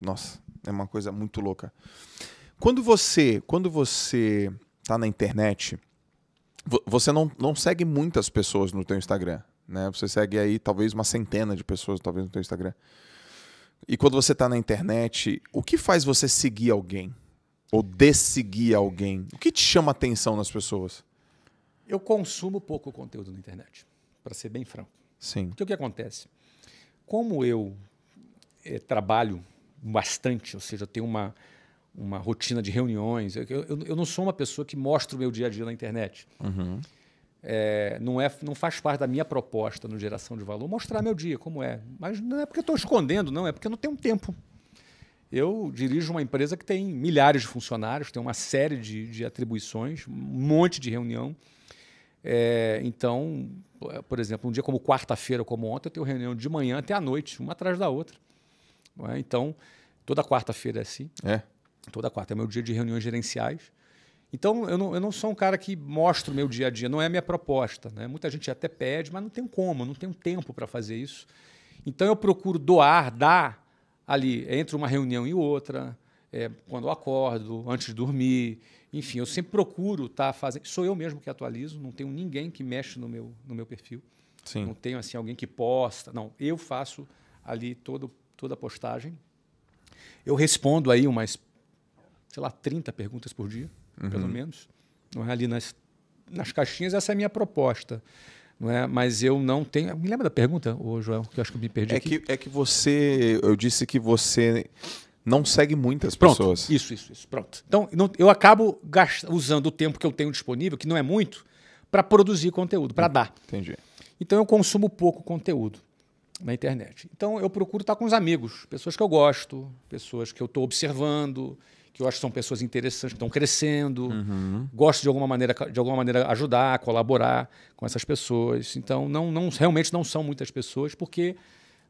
Nossa, é uma coisa muito louca. Quando você, quando você tá na internet, você não, não segue muitas pessoas no teu Instagram, né? Você segue aí talvez uma centena de pessoas talvez no teu Instagram. E quando você está na internet, o que faz você seguir alguém? Ou desseguir alguém? O que te chama atenção nas pessoas? Eu consumo pouco conteúdo na internet, para ser bem franco. Sim. Porque o que acontece? Como eu é, trabalho bastante, ou seja, eu tenho uma, uma rotina de reuniões. Eu, eu, eu não sou uma pessoa que mostra o meu dia a dia na internet. Uhum. É, não, é, não faz parte da minha proposta no geração de valor mostrar meu dia, como é. Mas não é porque estou escondendo, não, é porque eu não tenho tempo. Eu dirijo uma empresa que tem milhares de funcionários, tem uma série de, de atribuições, um monte de reunião. É, então, por exemplo, um dia como quarta-feira, como ontem, eu tenho reunião de manhã até à noite, uma atrás da outra. É? Então, toda quarta-feira é assim. É. Toda quarta. É meu dia de reuniões gerenciais. Então, eu não, eu não sou um cara que mostra o meu dia a dia, não é a minha proposta. Né? Muita gente até pede, mas não tem como, não tenho tempo para fazer isso. Então, eu procuro doar, dar ali, entre uma reunião e outra, é, quando eu acordo, antes de dormir. Enfim, eu sempre procuro estar tá fazendo. Sou eu mesmo que atualizo, não tenho ninguém que mexe no meu, no meu perfil. Sim. Não tenho assim alguém que posta. Não, eu faço ali todo toda a postagem. Eu respondo aí umas, sei lá, 30 perguntas por dia, uhum. pelo menos. Não é? Ali nas, nas caixinhas, essa é a minha proposta. Não é? Mas eu não tenho. Me lembra da pergunta, ô Joel, que eu acho que eu me perdi. É, aqui. Que, é que você. Eu disse que você não segue muitas pronto, pessoas. Isso, isso, isso. Pronto. Então, não, eu acabo gast... usando o tempo que eu tenho disponível, que não é muito, para produzir conteúdo, para hum, dar. Entendi. Então, eu consumo pouco conteúdo na internet. Então eu procuro estar com os amigos, pessoas que eu gosto, pessoas que eu estou observando, que eu acho que são pessoas interessantes, que estão crescendo. Uhum. Gosto de alguma maneira, de alguma maneira ajudar, colaborar com essas pessoas. Então não, não realmente não são muitas pessoas, porque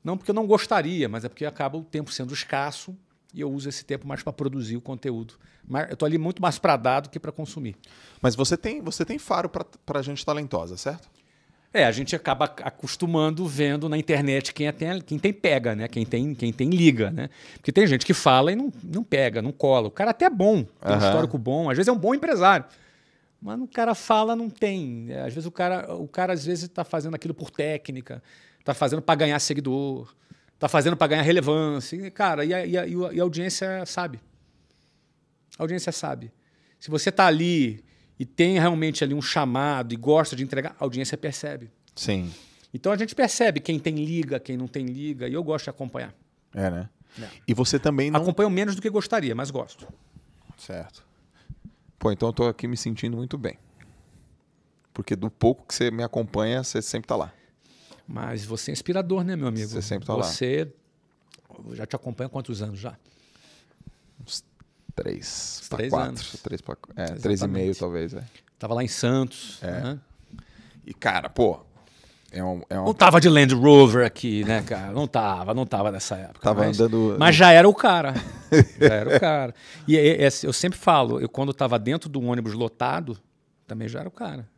não porque eu não gostaria, mas é porque acaba o tempo sendo escasso e eu uso esse tempo mais para produzir o conteúdo. Mas eu estou ali muito mais para dar do que para consumir. Mas você tem, você tem faro para gente talentosa, certo? É, a gente acaba acostumando vendo na internet quem é, tem, quem tem pega, né? Quem tem, quem tem liga, né? Porque tem gente que fala e não, não pega, não cola. O cara até é bom, tem uhum. um histórico bom, às vezes é um bom empresário. Mas o cara fala, não tem. É, às vezes o cara, o cara às vezes está fazendo aquilo por técnica, está fazendo para ganhar seguidor, está fazendo para ganhar relevância. E, cara, e a, e, a, e a audiência sabe. A audiência sabe. Se você está ali e tem realmente ali um chamado e gosta de entregar, a audiência percebe. Sim. Então a gente percebe quem tem liga, quem não tem liga, e eu gosto de acompanhar. É, né? É. E você também não. Acompanho menos do que gostaria, mas gosto. Certo. Pô, então eu tô aqui me sentindo muito bem. Porque do pouco que você me acompanha, você sempre tá lá. Mas você é inspirador, né, meu amigo? Você sempre tá você... lá. Você. Eu já te acompanho há quantos anos já? três para quatro. Três, pra, é, três e meio, talvez. É. Tava lá em Santos. É. Né? E, cara, pô. É um, é um... Não tava de Land Rover aqui, né, cara? Não tava, não tava nessa época. Tava mas, andando. Mas já era o cara. já era o cara. E é, é, é, eu sempre falo, eu quando tava dentro do ônibus lotado, também já era o cara.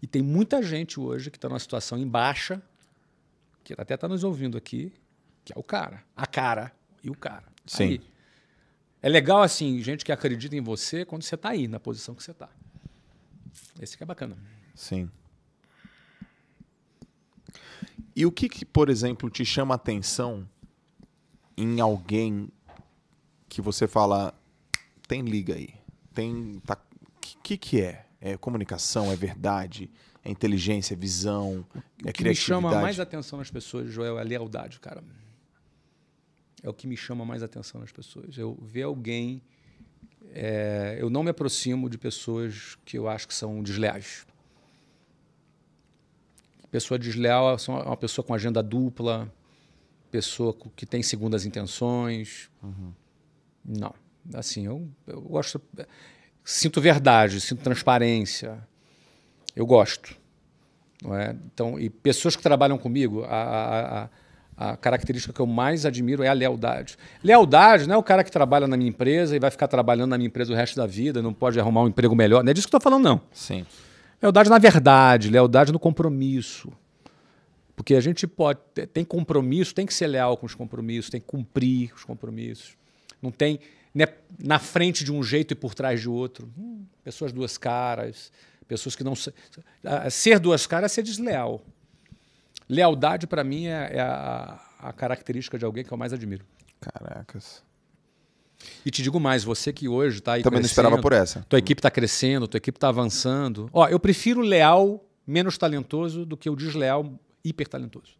E tem muita gente hoje que está numa situação em baixa, que até está nos ouvindo aqui, que é o cara. A cara e o cara. Sim. Aí, é legal, assim, gente que acredita em você quando você está aí, na posição que você está. Esse que é bacana. Sim. E o que, que, por exemplo, te chama atenção em alguém que você fala, tem liga aí? Tem. Tá, que, que, que é? É comunicação? É verdade? É inteligência? É visão? É o que criatividade? O que me chama mais atenção nas pessoas, Joel, é a lealdade, cara é o que me chama mais atenção nas pessoas. Eu ver alguém. É, eu não me aproximo de pessoas que eu acho que são desleais. Pessoa desleal é uma pessoa com agenda dupla, pessoa que tem segundas intenções. Uhum. Não. Assim, eu, eu gosto. Sinto verdade, sinto transparência. Eu gosto. Não é? Então, e pessoas que trabalham comigo, a, a, a a característica que eu mais admiro é a lealdade. Lealdade não é o cara que trabalha na minha empresa e vai ficar trabalhando na minha empresa o resto da vida, não pode arrumar um emprego melhor. Não é disso que eu estou falando, não. Sim. Lealdade na verdade, lealdade no compromisso. Porque a gente pode. Tem compromisso, tem que ser leal com os compromissos, tem que cumprir os compromissos. Não tem. Né, na frente de um jeito e por trás de outro. Hum, pessoas duas caras, pessoas que não. Ser duas caras é ser desleal. Lealdade, para mim, é, é a, a, característica de alguém que eu mais admiro. Caracas. E te digo mais, você que hoje tá aí Também não esperava por essa. Tua equipe tá crescendo, tua equipe tá avançando. Ó, eu prefiro leal menos talentoso do que o desleal hiper talentoso.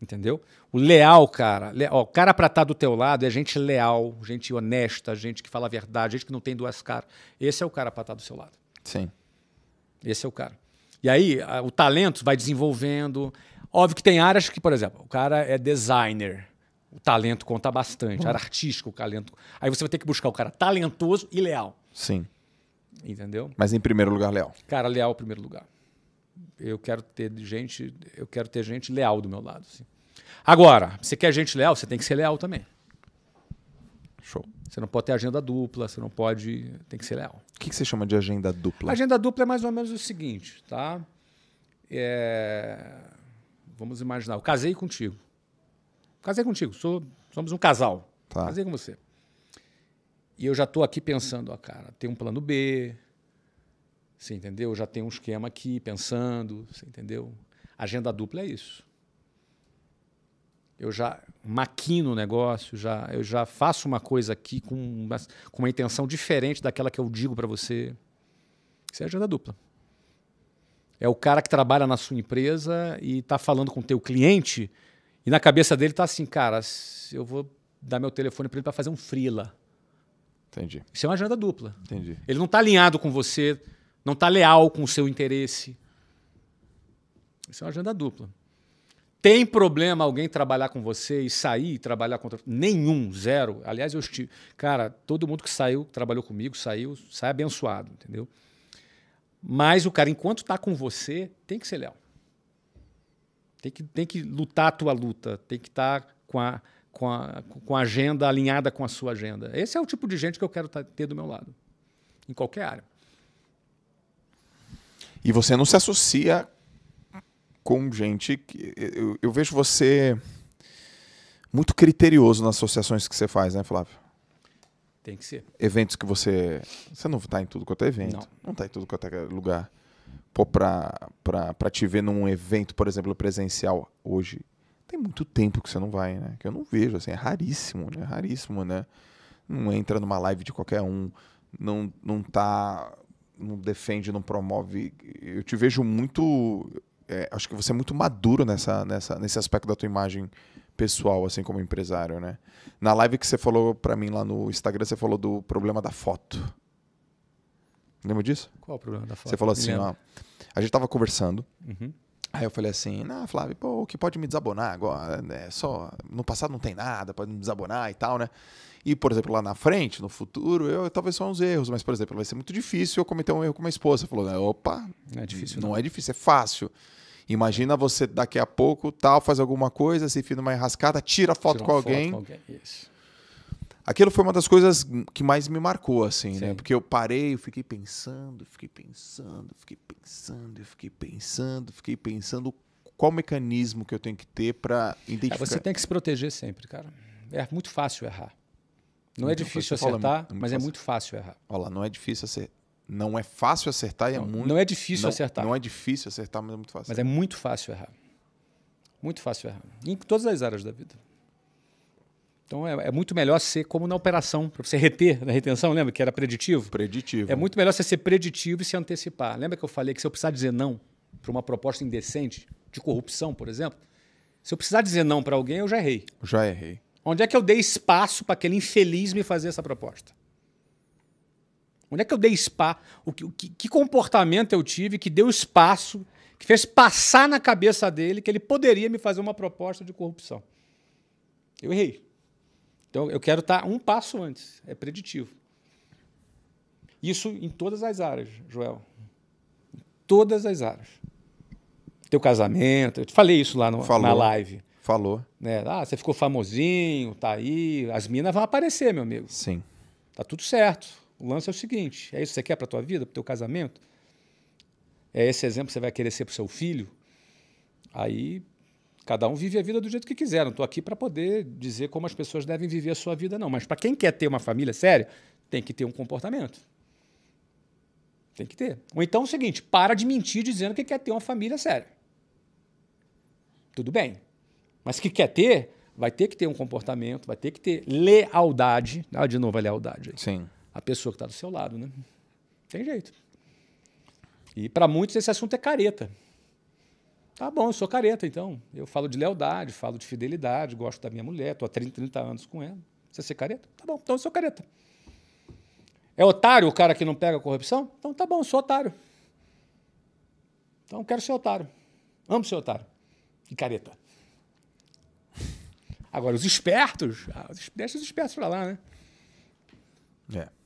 Entendeu? O leal, cara. Le... Ó, o cara pra estar tá do teu lado é gente leal, gente honesta, gente que fala a verdade, gente que não tem duas caras. Esse é o cara pra estar tá do seu lado. Sim. Esse é o cara. E aí a, o talento vai desenvolvendo. Óbvio que tem áreas que, por exemplo, o cara é designer. O talento conta bastante. Uhum. área artística, o talento. Aí você vai ter que buscar o cara talentoso e leal. Sim. Entendeu? Mas em primeiro lugar, leal. Cara, leal em primeiro lugar. Eu quero ter gente, eu quero ter gente leal do meu lado. Agora, você quer gente leal, você tem que ser leal também. Show. Você não pode ter agenda dupla, você não pode. Tem que ser leal. O que, que você chama de agenda dupla? Agenda dupla é mais ou menos o seguinte, tá? É... Vamos imaginar, eu casei contigo. Casei contigo, sou... somos um casal. Tá. Casei com você. E eu já estou aqui pensando, ó, cara, tem um plano B, você entendeu? Já tem um esquema aqui pensando, você entendeu? Agenda dupla é isso eu já maquino o negócio, já, eu já faço uma coisa aqui com uma, com uma intenção diferente daquela que eu digo para você. Isso é agenda dupla. É o cara que trabalha na sua empresa e está falando com o teu cliente e na cabeça dele está assim, cara, eu vou dar meu telefone para ele para fazer um frila. Entendi. Isso é uma agenda dupla. Entendi. Ele não está alinhado com você, não está leal com o seu interesse. Isso é uma agenda dupla. Tem problema alguém trabalhar com você e sair e trabalhar contra. Nenhum, zero. Aliás, eu estive. Cara, todo mundo que saiu, trabalhou comigo, saiu, sai abençoado, entendeu? Mas o cara, enquanto está com você, tem que ser leal. Tem que, tem que lutar a tua luta, tem que estar tá com, a, com, a, com a agenda alinhada com a sua agenda. Esse é o tipo de gente que eu quero tá, ter do meu lado, em qualquer área. E você não se associa com gente que. Eu, eu vejo você muito criterioso nas associações que você faz, né, Flávio? Tem que ser. Eventos que você. Você não está em tudo quanto é evento. Não. Não tá em tudo quanto é lugar. Pô, pra, te ver num evento, por exemplo, presencial hoje. Tem muito tempo que você não vai, né? Que eu não vejo, assim, é raríssimo, né? É raríssimo, né? Não entra numa live de qualquer um, não, não tá. Não defende, não promove. Eu te vejo muito é, acho que você é muito maduro nessa, nessa, nesse aspecto da tua imagem pessoal, assim como empresário, né? Na live que você falou para mim lá no Instagram, você falou do problema da foto. Lembra disso? Qual o problema da foto? Você falou assim, ó, a gente tava conversando uhum. Aí eu falei assim, na Flávio, pô, o que pode me desabonar agora? É só, no passado não tem nada, pode me desabonar e tal, né? E, por exemplo, lá na frente, no futuro, eu talvez só uns erros, mas, por exemplo, vai ser muito difícil eu cometer um erro com uma esposa. Falou, opa, não é difícil. Não, não é difícil, é fácil. Imagina você daqui a pouco, tal, faz alguma coisa, se enfia numa enrascada, tira foto tira com, foto alguém, com alguém. Isso Aquilo foi uma das coisas que mais me marcou, assim, né? Sim. né? Porque eu parei, eu fiquei pensando, fiquei pensando, fiquei pensando, fiquei pensando, fiquei pensando qual mecanismo que eu tenho que ter para é, identificar. É, você tem que se proteger sempre, cara. É muito fácil errar. Não muito é, é difícil acertar, fala, é mas é fácil. é muito fácil errar. Olha lá, não é difícil acertar. Não é fácil acertar e não, é muito. Não é difícil não, acertar. Não é difícil acertar, mas é muito fácil. Mas é muito fácil errar. Muito fácil errar. Em todas as áreas da vida. Então é, é, muito melhor ser como na operação, para você reter na retenção, lembra que era preditivo? Preditivo. É muito melhor você ser preditivo e se antecipar. Lembra que eu falei que se eu precisar dizer não para uma proposta indecente, de corrupção, por exemplo, se eu precisar dizer não para alguém, eu já errei. Já errei. Onde é que eu dei espaço para aquele infeliz me fazer essa proposta? Onde é que eu dei espaço? O que, que, que comportamento eu tive que deu espaço, que fez passar na cabeça dele que ele poderia me fazer uma proposta de corrupção? Eu errei. Então, eu quero estar um passo antes, é preditivo. Isso em todas as áreas, Joel. Em todas as áreas. Teu casamento, eu te falei isso lá no, Falou. na live. Falou. Né? Ah, você ficou famosinho, tá aí. As minas vão aparecer, meu amigo. Sim. Tá tudo certo. O lance é o seguinte: é isso que você quer para tua vida, para teu casamento? É esse exemplo que você vai querer ser para seu filho? Aí Cada um vive a vida do jeito que quiser. Não estou aqui para poder dizer como as pessoas devem viver a sua vida, não. Mas para quem quer ter uma família séria, tem que ter um comportamento. Tem que ter. Ou então é o seguinte: para de mentir dizendo que quer ter uma família séria. Tudo bem. Mas que quer ter, vai ter que ter um comportamento, vai ter que ter lealdade. Ah, de novo a lealdade. Aí. Sim. A pessoa que está do seu lado, né? Tem jeito. E para muitos esse assunto é careta. Tá bom, eu sou careta, então. Eu falo de lealdade, falo de fidelidade, gosto da minha mulher, estou há 30, 30 anos com ela. Você ser careta? Tá bom, então eu sou careta. É otário o cara que não pega a corrupção? Então tá bom, eu sou otário. Então quero ser otário. Amo ser otário. E careta. Agora, os espertos, ah, deixa os espertos pra lá, né? É.